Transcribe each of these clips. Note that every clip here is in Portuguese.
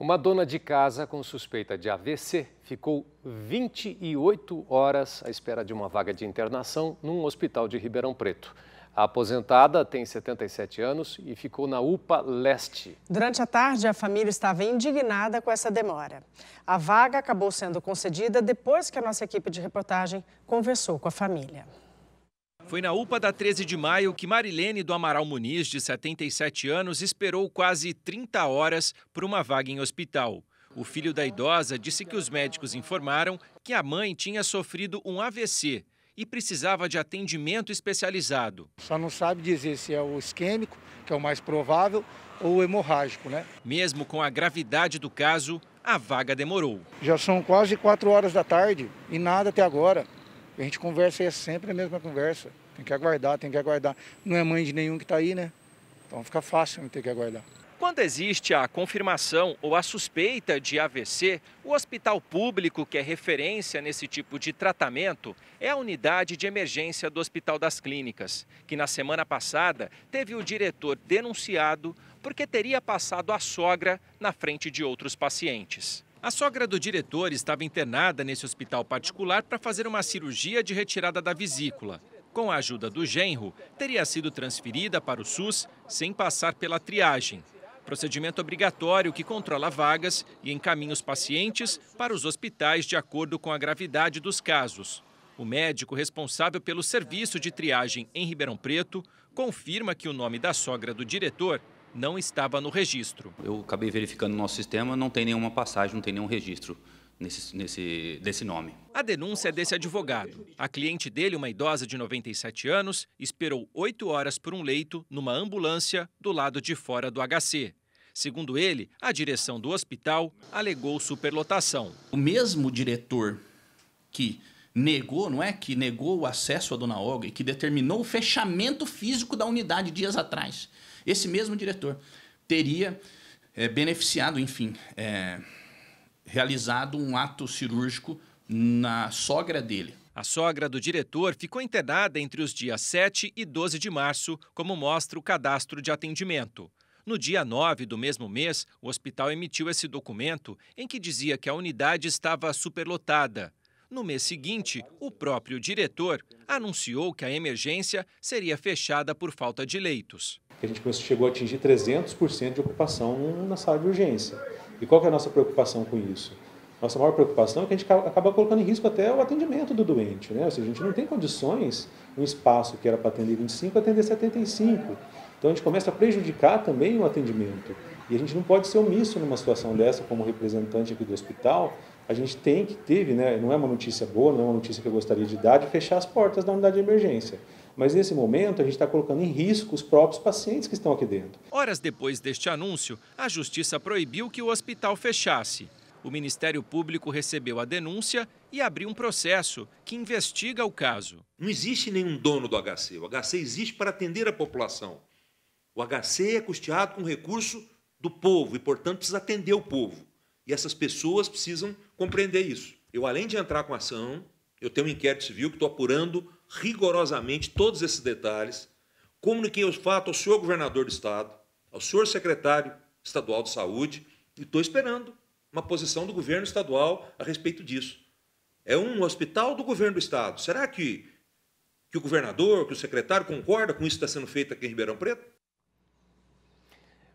Uma dona de casa com suspeita de AVC ficou 28 horas à espera de uma vaga de internação num hospital de Ribeirão Preto. A aposentada tem 77 anos e ficou na UPA Leste. Durante a tarde, a família estava indignada com essa demora. A vaga acabou sendo concedida depois que a nossa equipe de reportagem conversou com a família. Foi na UPA da 13 de maio que Marilene do Amaral Muniz, de 77 anos, esperou quase 30 horas por uma vaga em hospital. O filho da idosa disse que os médicos informaram que a mãe tinha sofrido um AVC e precisava de atendimento especializado. Só não sabe dizer se é o isquêmico, que é o mais provável, ou o hemorrágico, né? Mesmo com a gravidade do caso, a vaga demorou. Já são quase 4 horas da tarde e nada até agora. A gente conversa e é sempre a mesma conversa. Tem que aguardar, tem que aguardar. Não é mãe de nenhum que está aí, né? Então fica fácil não ter que aguardar. Quando existe a confirmação ou a suspeita de AVC, o hospital público, que é referência nesse tipo de tratamento, é a unidade de emergência do Hospital das Clínicas, que na semana passada teve o diretor denunciado porque teria passado a sogra na frente de outros pacientes. A sogra do diretor estava internada nesse hospital particular para fazer uma cirurgia de retirada da vesícula. Com a ajuda do genro, teria sido transferida para o SUS sem passar pela triagem. Procedimento obrigatório que controla vagas e encaminha os pacientes para os hospitais de acordo com a gravidade dos casos. O médico responsável pelo serviço de triagem em Ribeirão Preto confirma que o nome da sogra do diretor não estava no registro. Eu acabei verificando o nosso sistema, não tem nenhuma passagem, não tem nenhum registro nesse, nesse, desse nome. A denúncia é desse advogado. A cliente dele, uma idosa de 97 anos, esperou oito horas por um leito numa ambulância do lado de fora do HC. Segundo ele, a direção do hospital alegou superlotação. O mesmo diretor que negou, não é? Que negou o acesso à Dona Olga e que determinou o fechamento físico da unidade dias atrás. Esse mesmo diretor teria é, beneficiado, enfim, é, realizado um ato cirúrgico na sogra dele. A sogra do diretor ficou internada entre os dias 7 e 12 de março, como mostra o cadastro de atendimento. No dia 9 do mesmo mês, o hospital emitiu esse documento em que dizia que a unidade estava superlotada. No mês seguinte, o próprio diretor anunciou que a emergência seria fechada por falta de leitos. A gente chegou a atingir 300% de ocupação na sala de urgência. E qual é a nossa preocupação com isso? Nossa maior preocupação é que a gente acaba colocando em risco até o atendimento do doente. Né? Ou seja, a gente não tem condições, um espaço que era para atender 25, atender 75. Então a gente começa a prejudicar também o atendimento. E a gente não pode ser omisso numa situação dessa, como representante aqui do hospital, a gente tem que teve, né, não é uma notícia boa, não é uma notícia que eu gostaria de dar, de fechar as portas da unidade de emergência. Mas nesse momento a gente está colocando em risco os próprios pacientes que estão aqui dentro. Horas depois deste anúncio, a justiça proibiu que o hospital fechasse. O Ministério Público recebeu a denúncia e abriu um processo que investiga o caso. Não existe nenhum dono do HC. O HC existe para atender a população. O HC é custeado com recurso do povo e, portanto, precisa atender o povo. E essas pessoas precisam compreender isso. Eu, além de entrar com ação, eu tenho um inquérito civil que estou apurando rigorosamente todos esses detalhes. Comuniquei o fato ao senhor governador do Estado, ao senhor secretário estadual de saúde, e estou esperando uma posição do governo estadual a respeito disso. É um hospital do governo do Estado. Será que, que o governador, que o secretário concorda com isso que está sendo feito aqui em Ribeirão Preto?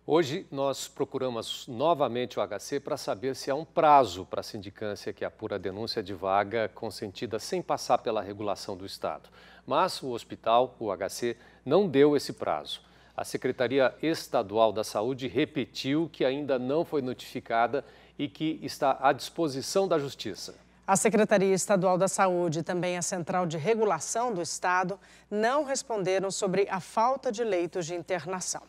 Hoje nós procuramos novamente o HC para saber se há um prazo para a sindicância que apura a denúncia de vaga consentida sem passar pela regulação do Estado. Mas o hospital, o HC, não deu esse prazo. A Secretaria Estadual da Saúde repetiu que ainda não foi notificada e que está à disposição da Justiça. A Secretaria Estadual da Saúde e também a Central de Regulação do Estado não responderam sobre a falta de leitos de internação.